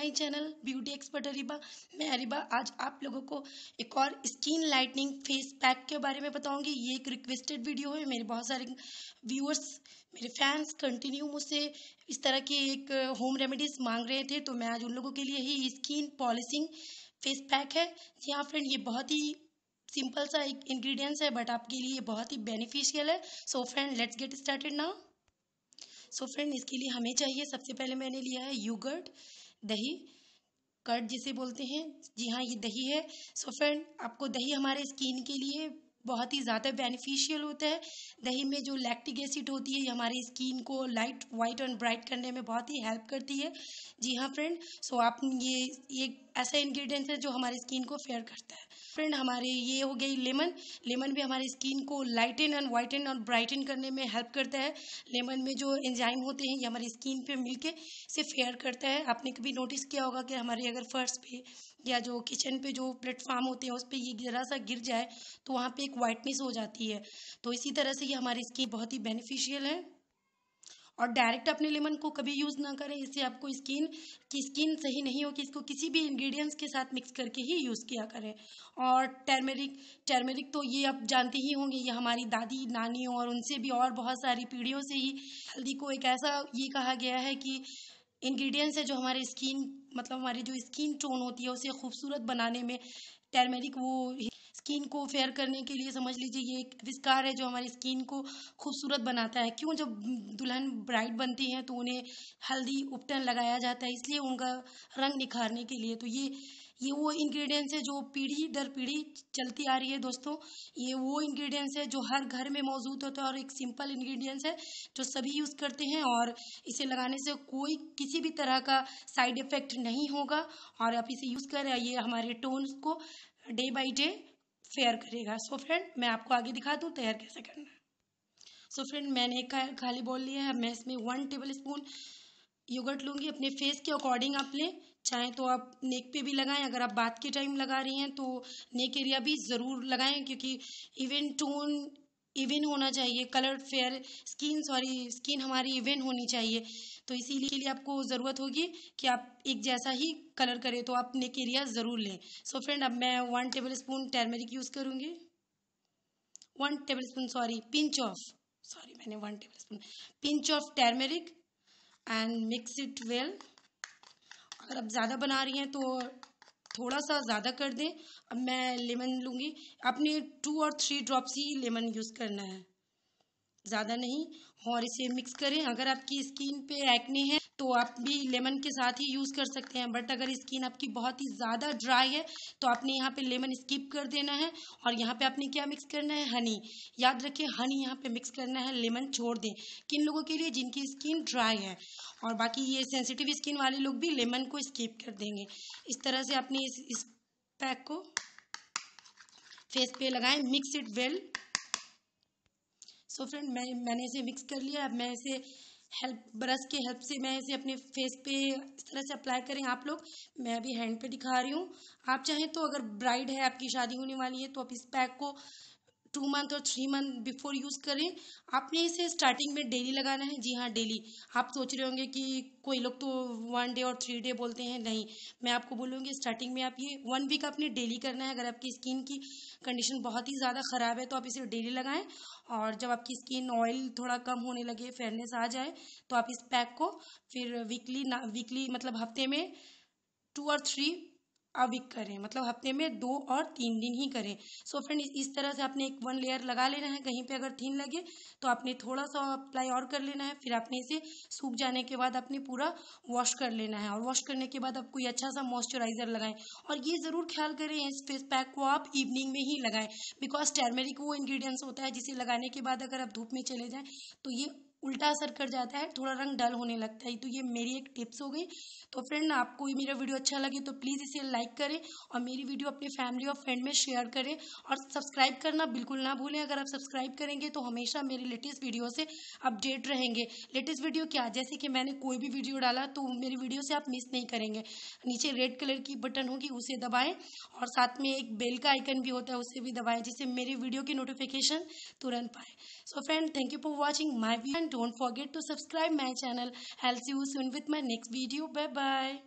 My channel beauty expert Ariba मैं अरिबा आज आप लोगों को एक और स्किन लाइटनिंग फेस पैक के बारे में बताऊंगी ये एक रिक्वेस्टेड वीडियो है मेरे बहुत सारे व्यूअर्स मेरे फैंस कंटिन्यू मुझसे इस तरह की एक होम रेमेडीज मांग रहे थे तो मैं आज उन लोगों के लिए ही स्किन पॉलिशिंग फेस पैक है जी हाँ फ्रेंड ये बहुत ही सिंपल सा एक इन्ग्रीडियंट्स है बट आपके लिए बहुत ही बेनिफिशियल है so friend let's get started now so so friend इसके लिए हमें चाहिए सबसे पहले मैंने लिया है यूगर्ट दही कर्ड जिसे बोलते हैं जी हाँ ये दही है सो फ्रेंड आपको दही हमारे स्किन के लिए बहुत ही ज़्यादा बेनिफिशियल होता है दही में जो लैक्टिक एसिड होती है ये हमारी स्किन को लाइट वाइट और ब्राइट करने में बहुत ही हेल्प करती है जी हाँ फ्रेंड सो आप ये एक ऐसा इन्ग्रीडियंट है जो हमारे स्किन को फेयर करता है फ्रेंड हमारे ये हो गई लेमन लेमन भी हमारी स्किन को लाइटन एंड वाइटन और ब्राइटन करने में हेल्प करता है लेमन में जो एंजाइम होते हैं ये हमारी स्किन पे मिलके इसे फेयर करता है आपने कभी नोटिस किया होगा कि हमारे अगर फर्श पे या जो किचन पे जो प्लेटफार्म होते हैं उस पर ये जरा सा गिर जाए तो वहाँ पे एक वाइटनेस हो जाती है तो इसी तरह से ये हमारी स्किन बहुत ही बेनिफिशियल है और डायरेक्ट अपने लेमन को कभी यूज़ ना करें इससे आपको स्किन की स्किन सही नहीं हो कि इसको किसी भी इंग्रेडिएंट्स के साथ मिक्स करके ही यूज़ किया करें और टर्मेरिक टर्मेरिक तो ये आप जानते ही होंगे ये हमारी दादी नानियों और उनसे भी और बहुत सारी पीढ़ियों से ही हल्दी को एक ऐसा ये कहा गया है कि इंग्रेडिएंट्स है जो हमारे स्किन मतलब हमारी जो स्किन टोन होती है उसे खूबसूरत बनाने में टर्मेरिक वो स्किन को फेयर करने के लिए समझ लीजिए ये एक विस्कार है जो हमारी स्किन को खूबसूरत बनाता है क्यों जब दुल्हन ब्राइट बनती हैं तो उन्हें हल्दी उपटन लगाया जाता है इसलिए उनका रंग निखारने के लिए तो ये ये वो इंग्रेडिएंट्स है जो पीढ़ी दर पीढ़ी चलती आ रही है दोस्तों ये वो इंग्रेडिएंट्स है जो हर घर में मौजूद होता है और एक सिंपल इंग्रेडिएंट्स है जो सभी यूज़ करते हैं और इसे लगाने से कोई किसी भी तरह का साइड इफेक्ट नहीं होगा और आप इसे यूज़ करें ये हमारे टोन्स को डे बाई डे फेयर करेगा सो so फ्रेंड मैं आपको आगे दिखा दूँ तैयार कैसे करना है सो फ्रेंड मैंने एक खाली बॉल लिया है मैं इसमें वन टेबल स्पून योगर्ट लूँगी अपने फेस के अकॉर्डिंग आप लें चाहे तो आप नेक पे भी लगाएं अगर आप बात के टाइम लगा रही हैं तो नेक एरिया भी ज़रूर लगाएं क्योंकि इवन टोन इवेन होना चाहिए colour fair skin sorry skin हमारी इवेन होनी चाहिए तो इसीलिए लिए आपको ज़रूरत होगी कि आप एक जैसा ही कलर करें तो आप नेक एरिया ज़रूर लें सो so फ्रेंड अब मैं one tablespoon turmeric use करूँगी one tablespoon sorry pinch of sorry मैंने one tablespoon pinch of turmeric and mix it well अगर आप ज़्यादा बना रही हैं तो थोड़ा सा ज़्यादा कर दें अब मैं लेमन लूँगी आपने टू और थ्री ड्रॉप्स ही लेमन यूज़ करना है ज़्यादा नहीं और इसे मिक्स करें अगर आपकी स्किन पे एक्ने है तो आप भी लेमन के साथ ही यूज़ कर सकते हैं बट अगर स्किन आपकी बहुत ही ज़्यादा ड्राई है तो आपने यहाँ पे लेमन स्किप कर देना है और यहाँ पे आपने क्या मिक्स करना है हनी याद रखें हनी यहाँ पे मिक्स करना है लेमन छोड़ दें किन लोगों के लिए जिनकी स्किन ड्राई है और बाकी ये सेंसिटिव स्किन वाले लोग भी लेमन को स्किप कर देंगे इस तरह से अपने इस, इस पैक को फेस पे लगाएं mix it well so so friend मैं मैंने इसे मिक्स कर लिया अब मैं इसे हेल्प ब्रश के हेल्प से मैं इसे अपने फेस पे इस तरह से अप्लाई करें आप लोग मैं अभी हैंड पे दिखा रही हूँ आप चाहें तो अगर ब्राइड है आपकी शादी होने वाली है तो आप इस पैक को टू मंथ और थ्री मंथ बिफोर यूज़ करें आपने इसे स्टार्टिंग में डेली लगाना है जी हाँ डेली आप सोच रहे होंगे कि कोई लोग तो वन डे और थ्री डे बोलते हैं नहीं मैं आपको बोलूँगी स्टार्टिंग में आप ये वन वीक आपने डेली करना है अगर आपकी स्किन की कंडीशन बहुत ही ज़्यादा ख़राब है तो आप इसे डेली लगाएं और जब आपकी स्किन ऑयल थोड़ा कम होने लगे फेयरनेस आ जाए तो आप इस पैक को फिर वीकली वीकली मतलब हफ्ते में टू और थ्री अविक करें मतलब हफ्ते में दो और तीन दिन ही करें सो so फ्रेंड इस तरह से आपने एक वन लेयर लगा लेना है कहीं पे अगर थीन लगे तो आपने थोड़ा सा अप्लाई और कर लेना है फिर आपने इसे सूख जाने के बाद आपने पूरा वॉश कर लेना है और वॉश करने के बाद आप कोई अच्छा सा मॉइस्चराइजर लगाएं और ये ज़रूर ख्याल करें इस फेस पैक को आप इवनिंग में ही लगाएं बिकॉज टर्मेरिक वो इन्ग्रीडियंट्स होता है जिसे लगाने के बाद अगर आप धूप में चले जाएँ तो ये उल्टा असर कर जाता है थोड़ा रंग डल होने लगता है तो ये मेरी एक टिप्स हो गई तो फ्रेंड आपको ये मेरा वीडियो अच्छा लगे तो प्लीज़ इसे लाइक करें और मेरी वीडियो अपने फैमिली और फ्रेंड में शेयर करें और सब्सक्राइब करना बिल्कुल ना भूलें अगर आप सब्सक्राइब करेंगे तो हमेशा मेरी लेटेस्ट वीडियो से अपडेट रहेंगे लेटेस्ट वीडियो क्या जैसे कि मैंने कोई भी वीडियो डाला तो मेरी वीडियो से आप मिस नहीं करेंगे नीचे रेड कलर की बटन होगी उसे दबाएँ और साथ में एक बेल का आइकन भी होता है उसे भी दबाएं जिससे मेरी वीडियो की नोटिफिकेशन तुरंत पाए so friend thank you for watching my video don't forget to subscribe my channel. I'll see you soon with my next video. Bye bye.